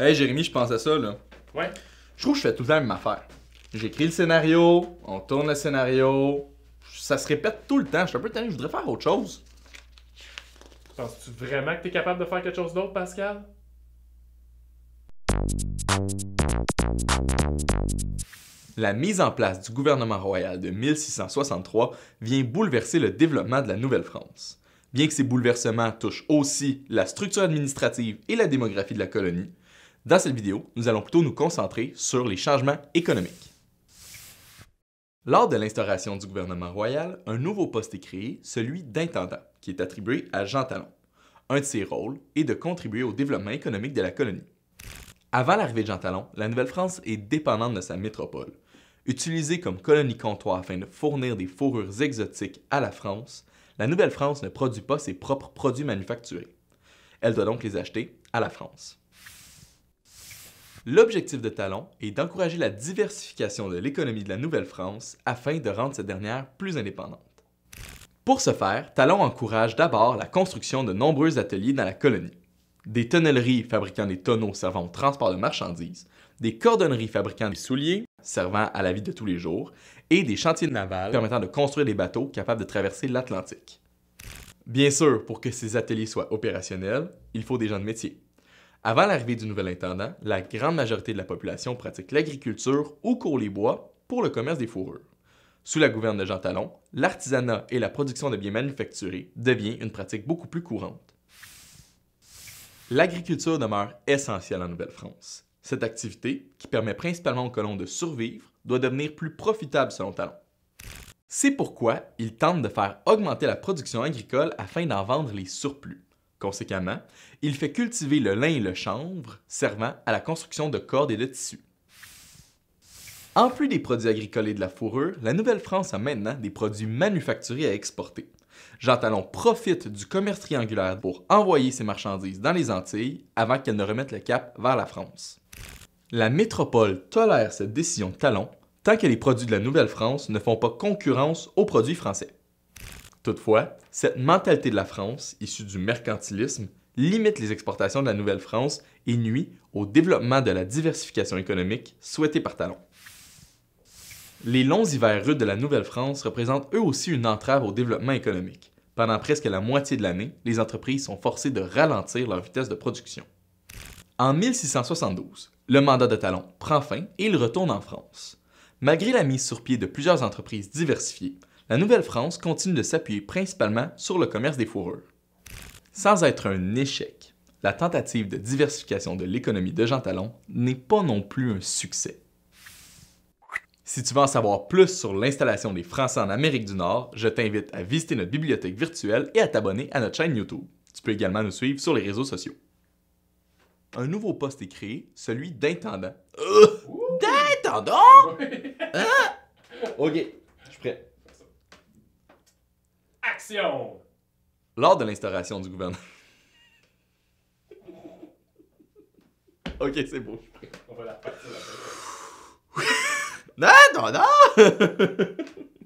Hey Jérémy, je pense à ça là. Ouais. Je trouve que je fais tout le temps la même affaire. J'écris le scénario, on tourne le scénario, ça se répète tout le temps. Je suis un peu tanné, je voudrais faire autre chose. Penses-tu vraiment que t'es capable de faire quelque chose d'autre, Pascal? La mise en place du gouvernement royal de 1663 vient bouleverser le développement de la Nouvelle-France. Bien que ces bouleversements touchent aussi la structure administrative et la démographie de la colonie, dans cette vidéo, nous allons plutôt nous concentrer sur les changements économiques. Lors de l'instauration du gouvernement royal, un nouveau poste est créé, celui d'intendant, qui est attribué à Jean Talon. Un de ses rôles est de contribuer au développement économique de la colonie. Avant l'arrivée de Jean Talon, la Nouvelle-France est dépendante de sa métropole. Utilisée comme colonie comptoir afin de fournir des fourrures exotiques à la France, la Nouvelle-France ne produit pas ses propres produits manufacturés. Elle doit donc les acheter à la France. L'objectif de Talon est d'encourager la diversification de l'économie de la Nouvelle-France afin de rendre cette dernière plus indépendante. Pour ce faire, Talon encourage d'abord la construction de nombreux ateliers dans la colonie. Des tonnelleries fabriquant des tonneaux servant au transport de marchandises, des cordonneries fabriquant des souliers servant à la vie de tous les jours, et des chantiers navals permettant de construire des bateaux capables de traverser l'Atlantique. Bien sûr, pour que ces ateliers soient opérationnels, il faut des gens de métier. Avant l'arrivée du nouvel intendant, la grande majorité de la population pratique l'agriculture ou court les bois pour le commerce des fourrures. Sous la gouverne de Jean Talon, l'artisanat et la production de biens manufacturés devient une pratique beaucoup plus courante. L'agriculture demeure essentielle en Nouvelle-France. Cette activité, qui permet principalement aux colons de survivre, doit devenir plus profitable selon Talon. C'est pourquoi il tente de faire augmenter la production agricole afin d'en vendre les surplus. Conséquemment, il fait cultiver le lin et le chanvre, servant à la construction de cordes et de tissus. En plus des produits agricoles et de la fourrure, la Nouvelle-France a maintenant des produits manufacturés à exporter. Jean Talon profite du commerce triangulaire pour envoyer ses marchandises dans les Antilles avant qu'elles ne remettent le cap vers la France. La métropole tolère cette décision de Talon tant que les produits de la Nouvelle-France ne font pas concurrence aux produits français. Toutefois, cette mentalité de la France, issue du mercantilisme, limite les exportations de la Nouvelle-France et nuit au développement de la diversification économique souhaitée par Talon. Les longs hivers rudes de la Nouvelle-France représentent eux aussi une entrave au développement économique. Pendant presque la moitié de l'année, les entreprises sont forcées de ralentir leur vitesse de production. En 1672, le mandat de Talon prend fin et il retourne en France. Malgré la mise sur pied de plusieurs entreprises diversifiées, la Nouvelle-France continue de s'appuyer principalement sur le commerce des fourrures. Sans être un échec, la tentative de diversification de l'économie de Jean Talon n'est pas non plus un succès. Si tu veux en savoir plus sur l'installation des Français en Amérique du Nord, je t'invite à visiter notre bibliothèque virtuelle et à t'abonner à notre chaîne YouTube. Tu peux également nous suivre sur les réseaux sociaux. Un nouveau poste est créé, celui d'intendant. Euh! d'intendant? Hein? Ok, je suis prêt. Lors de l'instauration du gouvernement. ok, c'est beau. On va la partir la Non, non, non!